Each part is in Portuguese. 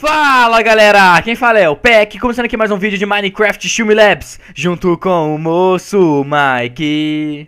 Fala galera, quem fala é o Peck, começando aqui mais um vídeo de Minecraft Shumi Labs, junto com o moço Mike.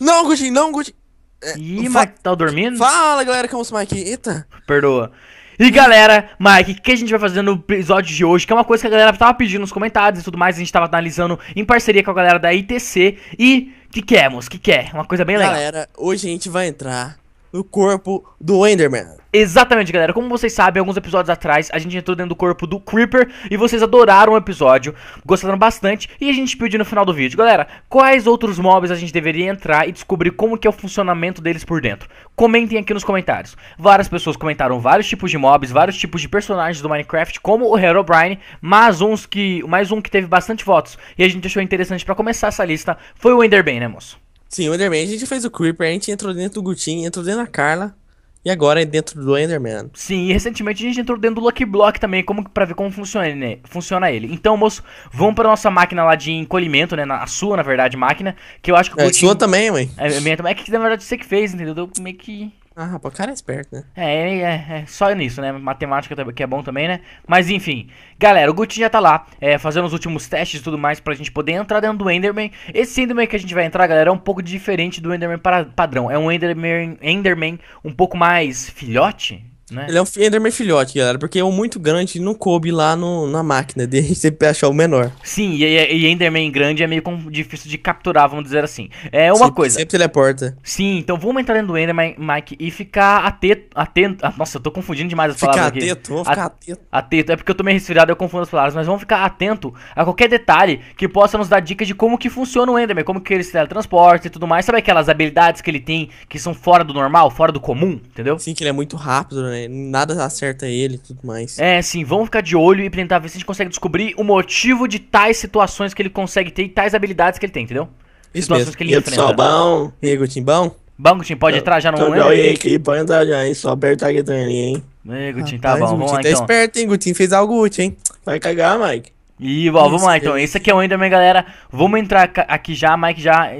Não, Gucci, não, Gucci. É, Ih, Mike, tá dormindo? Fala galera, que é o moço Mike, eita. Perdoa. E galera, Mike, o que a gente vai fazer no episódio de hoje? Que é uma coisa que a galera tava pedindo nos comentários e tudo mais, a gente tava analisando em parceria com a galera da ITC. E o que que é, moço? O que que é? Uma coisa bem galera, legal. Galera, hoje a gente vai entrar no corpo do Enderman. Exatamente, galera. Como vocês sabem, alguns episódios atrás a gente entrou dentro do corpo do Creeper e vocês adoraram o episódio, gostaram bastante e a gente pediu no final do vídeo, galera, quais outros mobs a gente deveria entrar e descobrir como que é o funcionamento deles por dentro. Comentem aqui nos comentários. Várias pessoas comentaram vários tipos de mobs, vários tipos de personagens do Minecraft, como o Herobrine, mas uns que, mais um que teve bastante votos e a gente achou interessante para começar essa lista foi o Enderman, né, moço? Sim, o Enderman. A gente fez o Creeper, a gente entrou dentro do Gutin, entrou dentro da Carla. E agora é dentro do Enderman. Sim, e recentemente a gente entrou dentro do Lucky Block também, como para ver como funciona, né? funciona ele. Então, moço, vamos para nossa máquina lá de encolhimento, né? Na, a sua, na verdade, máquina, que eu acho que o É, Gutin... sua também, mãe. É, minha também. É que na verdade você que fez, entendeu? Eu meio que ah, rapaz, o cara é esperto, né? É, é, é, é, só nisso, né? Matemática também, que é bom também, né? Mas enfim, galera, o Guti já tá lá, é, fazendo os últimos testes e tudo mais pra gente poder entrar dentro do Enderman. Esse Enderman que a gente vai entrar, galera, é um pouco diferente do Enderman para, padrão. É um Enderman, Enderman um pouco mais filhote, né? Ele é um Enderman filhote, galera, porque o é muito grande não coube lá no, na máquina de você achar o menor. Sim, e, e Enderman grande é meio difícil de capturar, vamos dizer assim. É uma sempre, coisa. Sempre teleporta. Sim, então vamos entrar dentro do Enderman, Mike, e ficar atento. atento ah, nossa, eu tô confundindo demais as ficar palavras atento, aqui. Vamos ficar atento, atento. É porque eu tô meio resfriado, eu confundo as palavras, mas vamos ficar atento a qualquer detalhe que possa nos dar dicas de como que funciona o Enderman, como que ele se teletransporta e tudo mais. Sabe aquelas habilidades que ele tem que são fora do normal, fora do comum, entendeu? Sim, que ele é muito rápido, né? nada acerta ele e tudo mais. É, sim, vamos ficar de olho e tentar ver se a gente consegue descobrir o motivo de tais situações que ele consegue ter e tais habilidades que ele tem, entendeu? Isso situações mesmo. que ele e enfrenta. Só bom, e aí, Gutinho, bom? Bom, Gutinho, pode entrar já no momento? Aí, aqui, pode entrar já, hein? Só apertar aqui também, hein? Ei, Gutinho, tá bom, vamos lá tá então. tá esperto, hein? Gutinho fez algo útil, hein? Vai cagar, Mike. E bom, vamos lá então. Esse aqui é o Enderman, galera. Vamos entrar aqui já, Mike, já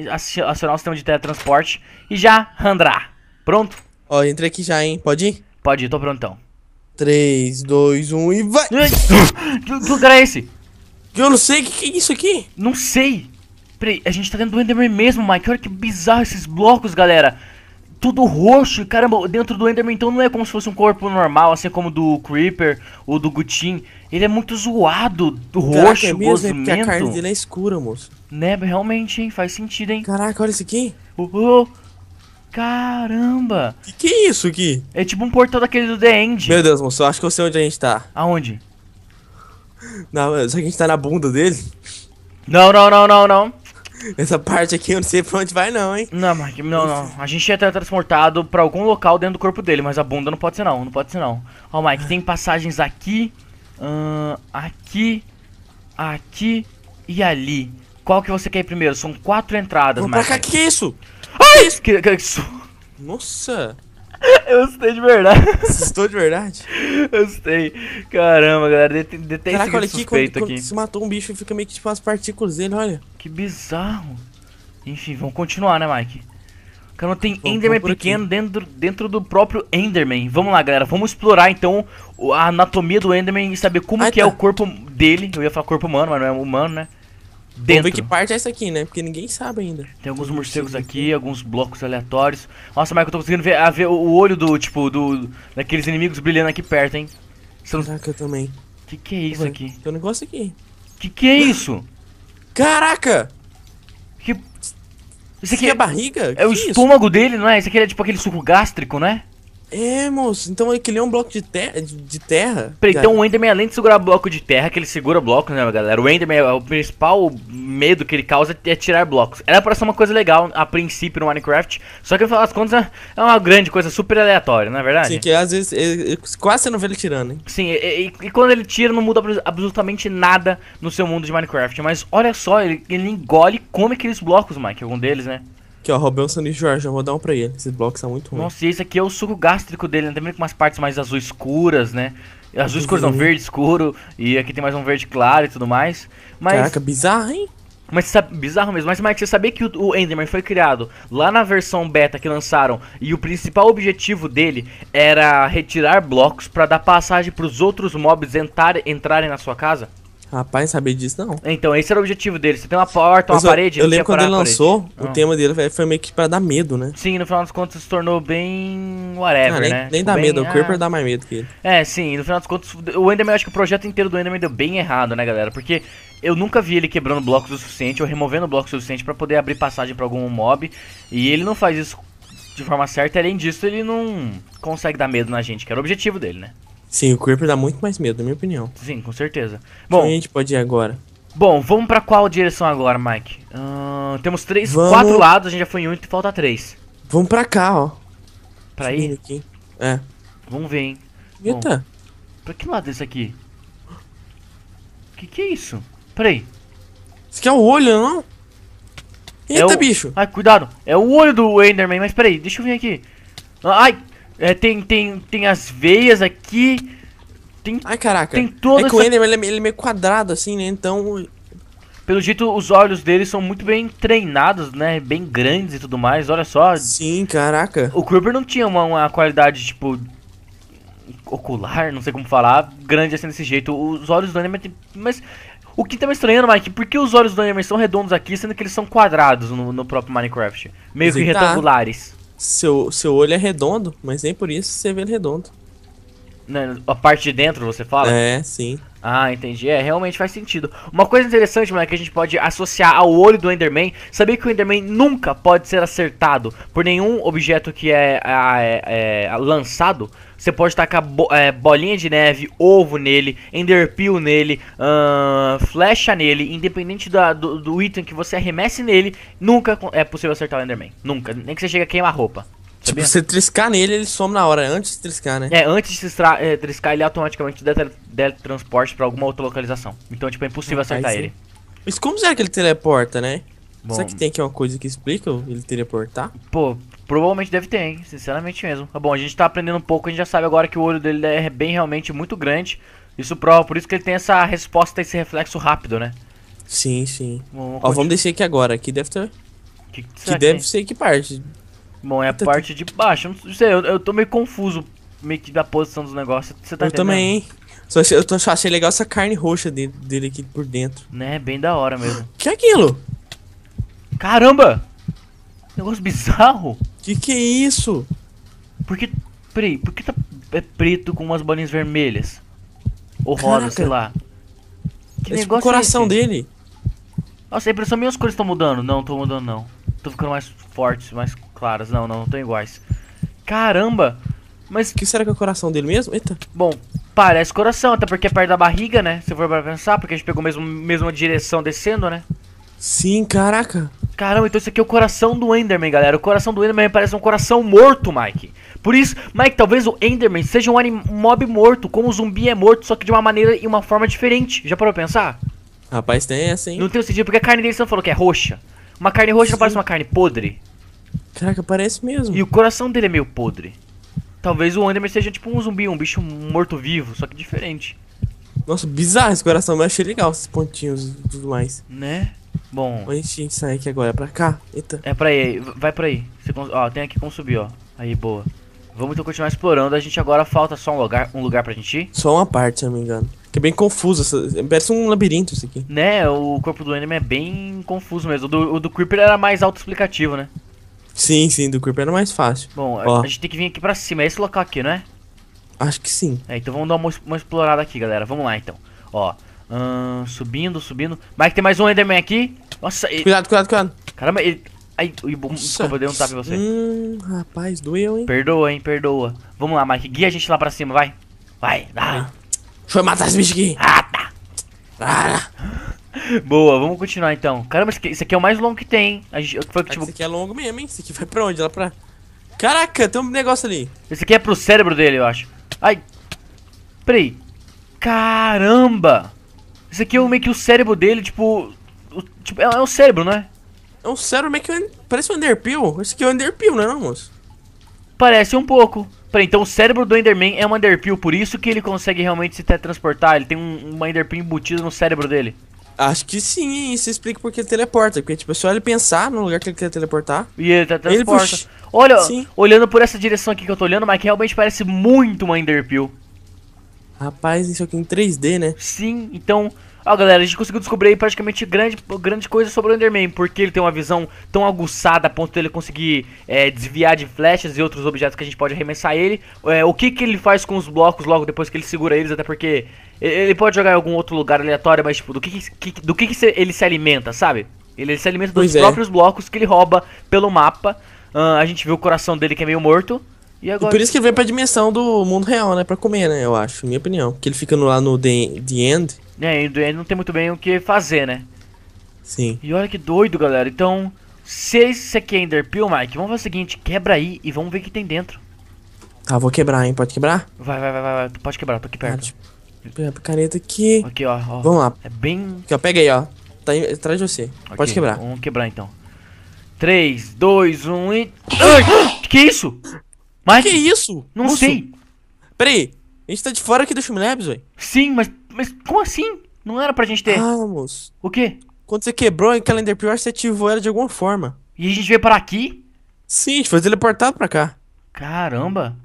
acionar o sistema de teletransporte e já randrar. Pronto? Ó, entrei aqui já, hein? Pode ir? Pode ir, tô prontão. 3, 2, 1 e vai! que lugar é esse? Eu não sei, o que, que é isso aqui? Não sei! Peraí, a gente tá dentro do Enderman mesmo, Mike. Olha que bizarro esses blocos, galera. Tudo roxo, caramba, dentro do Enderman então não é como se fosse um corpo normal, assim como do Creeper ou do Gutin. Ele é muito zoado, roxo, Caraca, é mesmo, gosmento. É a carne dele é escura, moço. Né, realmente, hein, faz sentido, hein. Caraca, olha isso aqui. Uh, uh, uh. Caramba! Que que é isso aqui? É tipo um portal daquele do The End. Meu Deus, moço, eu acho que eu sei onde a gente tá. Aonde? Não, será que a gente tá na bunda dele? Não, não, não, não, não. Essa parte aqui eu não sei pra onde vai não, hein? Não, Mike. não, não. A gente é transportado pra algum local dentro do corpo dele, mas a bunda não pode ser não, não pode ser não. Ó, oh, Mike, tem passagens aqui, uh, aqui, aqui e ali. Qual que você quer primeiro? São quatro entradas, Mike. Pra cá, que é isso? Ai! Nossa! Eu assustei de verdade. Assustou de verdade? Eu assustei. Caramba, galera, detém dete Caraca, olha aqui, quando, aqui. Quando se matou um bicho, fica meio que tipo as partículas dele, olha. Que bizarro. Enfim, vamos continuar, né, Mike? Cara, tem vamos, Enderman vamos pequeno dentro, dentro do próprio Enderman. Vamos lá, galera. Vamos explorar, então, a anatomia do Enderman e saber como Ai, que é tá. é o corpo dele. Eu ia falar corpo humano, mas não é humano, né? Dentro. Vamos ver que parte é essa aqui, né? Porque ninguém sabe ainda. Tem alguns morcegos aqui, alguns blocos aleatórios. Nossa, Michael, eu tô conseguindo ver, a, ver o olho do, tipo, do daqueles inimigos brilhando aqui perto, hein? São... Caraca, eu também. Que que é isso aqui? Tem um negócio aqui. Que que é isso? Caraca! Que... Isso aqui é a barriga? É que o isso? estômago dele, não é? Isso aqui é tipo aquele suco gástrico, né? É, moço, então é que ele é um bloco de, ter de, terra. Peraí, então o Enderman, além de segurar bloco de terra, que ele segura blocos, né, galera? O Enderman, é o principal medo que ele causa é tirar blocos. Era pra ser uma coisa legal a princípio no Minecraft, só que no final das contas né, é uma grande coisa, super aleatória, não é verdade? Sim, que às vezes é, é, quase você não vê ele tirando, hein? Sim, e, e, e, quando ele tira, não muda absolutamente nada no seu mundo de Minecraft. Mas olha só, ele, ele engole e come aqueles blocos, Mike, algum deles, né? Aqui, ó, roubei um sanduíche de Jorge, eu vou dar um pra ele. Esse bloco está muito ruim. Nossa, e esse aqui é o suco gástrico dele, né? Também com umas partes mais azul escuras, né? Azul escuro não, verde escuro. E aqui tem mais um verde claro e tudo mais. Mas... Caraca, bizarro, hein? Mas sabe, bizarro mesmo. Mas, Mike, você sabia que o, o, Enderman foi criado lá na versão beta que lançaram e o principal objetivo dele era retirar blocos para dar passagem para os outros mobs entrar, entrarem na sua casa? Rapaz, saber disso não. Então, esse era o objetivo dele. Você tem uma porta, uma eu, parede. Eu lembro quando ele lançou, o não. tema ah. dele foi meio que pra dar medo, né? Sim, no final dos contos se tornou bem. whatever, ah, nem, né? Nem tipo, dá bem, medo, o Creeper ah. dá mais medo que ele. É, sim, no final dos contos, o Enderman, acho que o projeto inteiro do Enderman deu bem errado, né, galera? Porque eu nunca vi ele quebrando blocos o suficiente ou removendo blocos o suficiente para poder abrir passagem para algum mob. E ele não faz isso de forma certa, além disso, ele não consegue dar medo na gente, que era o objetivo dele, né? Sim, o Creeper dá muito mais medo, na minha opinião. Sim, com certeza. Então, Bom, a gente pode ir agora. Bom, vamos pra qual direção agora, Mike? Uh, temos três, vamos... quatro lados, a gente já foi em um e falta três. Vamos pra cá, ó. Pra aí? Aqui. É. Vamos ver, hein. Eita. Bom, pra que lado é esse aqui? Que que é isso? Peraí. Isso aqui é o olho, não? É Eita, é o... bicho. Ai, cuidado. É o olho do Enderman, mas peraí, deixa eu vir aqui. Ai, é, tem, tem, tem as veias aqui. Tem, Ai, caraca. Tem toda é que essa... o Enderman ele é, ele é meio quadrado, assim, né? Então... Pelo jeito, os olhos dele são muito bem treinados, né? Bem grandes e tudo mais, olha só. Sim, caraca. O Creeper não tinha uma, uma qualidade, tipo, ocular, não sei como falar, grande assim desse jeito. Os olhos do Enderman tem... Mas o que tá me estranhando, Mike, por que os olhos do Enderman são redondos aqui, sendo que eles são quadrados no, no próprio Minecraft? Meio Mas que é, tá. retangulares. Seu, seu olho é redondo, mas nem por isso você vê ele redondo. na né, a parte de dentro você fala? É, sim. Ah, entendi. É, realmente faz sentido. Uma coisa interessante, mano, que a gente pode associar ao olho do Enderman, saber que o Enderman nunca pode ser acertado por nenhum objeto que é, é, é lançado. Você pode tacar bo é, bolinha de neve, ovo nele, enderpeel nele, uh, flecha nele, independente da, do, do item que você arremesse nele, nunca é possível acertar o Enderman. Nunca, nem que você chegue a queimar roupa. Tipo, você triscar nele, ele some na hora, antes de triscar, né? É, antes de é, triscar, ele automaticamente der transporte pra alguma outra localização. Então, tipo, é impossível ah, acertar ele. É. Mas como será que ele teleporta, né? Bom, será que tem aqui uma coisa que explica ele teleportar? Pô, provavelmente deve ter, hein? Sinceramente mesmo. Tá bom, a gente tá aprendendo um pouco, a gente já sabe agora que o olho dele é bem, realmente, muito grande. Isso prova, por isso que ele tem essa resposta, esse reflexo rápido, né? Sim, sim. Bom, vamos Ó, vamos descer aqui agora, aqui deve ter... Que, que, que deve ser que parte? Bom, é a então, parte de baixo. Não sei, eu, eu tô meio confuso meio que da posição dos negócios. Você tá eu entendendo? também, hein? Só achei, eu tô, achei legal essa carne roxa dele, dele aqui por dentro. Né, bem da hora mesmo. que é aquilo? Caramba! Negócio bizarro! Que que é isso? Por que. Peraí, por que tá é preto com umas bolinhas vermelhas? Ou rosa, sei lá. Que é negócio tipo o é coração é dele. Nossa, a impressão minha as cores estão mudando. Não, tô mudando não. Tô ficando mais fortes, mais claras. Não, não, não tô iguais. Caramba! Mas. O que será que é o coração dele mesmo? Eita. Bom, parece coração, até porque é perto da barriga, né? Se for pra pensar, porque a gente pegou mesmo mesma direção descendo, né? Sim, caraca. Caramba, então isso aqui é o coração do Enderman, galera. O coração do Enderman parece um coração morto, Mike. Por isso, Mike, talvez o Enderman seja um mob morto, como o zumbi é morto, só que de uma maneira e uma forma diferente. Já parou pra pensar? Rapaz, tem essa, hein? Não tem sentido, porque a carne dele você não falou que é roxa. Uma carne roxa Sim. não parece uma carne podre? Caraca, parece mesmo. E o coração dele é meio podre. Talvez o Enderman seja tipo um zumbi, um bicho morto-vivo, só que diferente. Nossa, bizarro esse coração, mas achei legal esses pontinhos e tudo mais. Né? Bom. Onde a gente sai aqui agora? É pra cá? Eita. É pra aí, vai pra aí. Você, ó, tem aqui como subir, ó. Aí, boa. Vamos então continuar explorando. A gente agora falta só um lugar, um lugar pra gente ir? Só uma parte, se eu não me engano. Que é bem confuso, essa... parece um labirinto isso aqui. Né, o corpo do Enderman é bem confuso mesmo. O do, o do Creeper era mais autoexplicativo, né? Sim, sim, do Creeper era mais fácil. Bom, a gente tem que vir aqui pra cima, é esse local aqui, não é? Acho que sim. É, então vamos dar uma, uma explorada aqui, galera. Vamos lá, então. Ó, hum, subindo, subindo. Mike, tem mais um Enderman aqui. Nossa, ele... Cuidado, cuidado, cuidado. Caramba, ele... Ai, ui, desculpa, eu dei um tapa em você. Hum, rapaz, doeu, hein? Perdoa, hein, perdoa. Vamos lá, Mike, guia a gente lá pra cima, vai. Vai, dá. Show matar esse bicho aqui. Ah, tá. Ah. Boa, vamos continuar então. Caramba, isso aqui é o mais longo que tem, hein? A gente, foi, tipo... Esse aqui é longo mesmo, hein? Isso aqui vai pra onde? Lá pra... Caraca, tem um negócio ali. Esse aqui é pro cérebro dele, eu acho. Ai. Peraí. Caramba. Esse aqui é meio que o cérebro dele, tipo... O, tipo é, é um cérebro, não é? É um cérebro meio que... Parece um Enderpeel. Esse aqui é um Enderpeel, né, não, moço? Parece um pouco. Peraí, então o cérebro do Enderman é um Enderpeel, por isso que ele consegue realmente se teletransportar? Ele tem um, uma Enderpeel embutida no cérebro dele? Acho que sim, isso explica porque ele teleporta. Porque, tipo, é só ele pensar no lugar que ele quer teleportar. E ele teletransporta. Tá ele Olha, sim. olhando por essa direção aqui que eu tô olhando, Mike, realmente parece muito uma Enderpeel. Rapaz, isso aqui é em 3D, né? Sim, então Ó, galera, a gente conseguiu descobrir praticamente grande, grande coisa sobre o Enderman, porque ele tem uma visão tão aguçada a ponto dele de conseguir é, desviar de flechas e outros objetos que a gente pode arremessar ele. É, o que, que ele faz com os blocos logo depois que ele segura eles, até porque ele pode jogar em algum outro lugar aleatório, mas tipo, do que, que do que, que, ele se alimenta, sabe? Ele se alimenta dos é. próprios blocos que ele rouba pelo mapa. Uh, a gente viu o coração dele que é meio morto. Agora... por isso que ele veio pra dimensão do mundo real, né? Pra comer, né? Eu acho, minha opinião. Que ele fica lá no The, the End. É, e The End não tem muito bem o que fazer, né? Sim. E olha que doido, galera. Então, se esse aqui é Enderpeel, Mike, vamos fazer o seguinte: quebra aí e vamos ver o que tem dentro. Tá, vou quebrar, hein? Pode quebrar? Vai, vai, vai, vai. Tu pode quebrar, tô aqui tá, perto. Pegar a picareta aqui. Aqui, ó, ó, Vamos lá. É bem. Aqui, ó, pega aí, ó. Tá aí, atrás de você. Okay, pode quebrar. Vamos quebrar então. 3, 2, 1 e. Ai! que isso? Mas. Que isso? Não Russo? sei. Peraí, a gente tá de fora aqui do Shumi Labs, velho. Sim, mas, mas como assim? Não era pra gente ter. Ah, moço. O quê? Quando você quebrou em Calendar Pior, você ativou ela de alguma forma. E a gente veio para aqui? Sim, a gente foi teleportado pra cá. Caramba.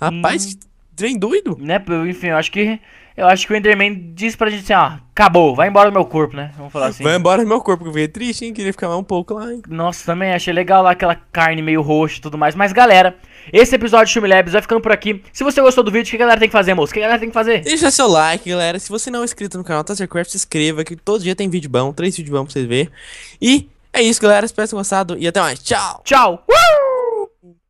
Rapaz, hum... trem doido. Né, enfim, eu acho que eu acho que o Enderman disse pra gente assim, ó, acabou, vai embora do meu corpo, né? Vamos falar assim. Vai embora do meu corpo, que eu fiquei triste, hein? Queria ficar mais um pouco lá, hein? Nossa, também achei legal lá aquela carne meio roxa e tudo mais. Mas galera, esse episódio de Shumi Labs vai ficando por aqui. Se você gostou do vídeo, o que a galera tem que fazer, moço? O que a galera tem que fazer? Deixa seu like, galera. Se você não é inscrito no canal Tassercraft, se inscreva, que todo dia tem vídeo bom, três vídeos bons pra vocês verem. E é isso, galera. Espero que tenham gostado e até mais. Tchau! Tchau! Uh!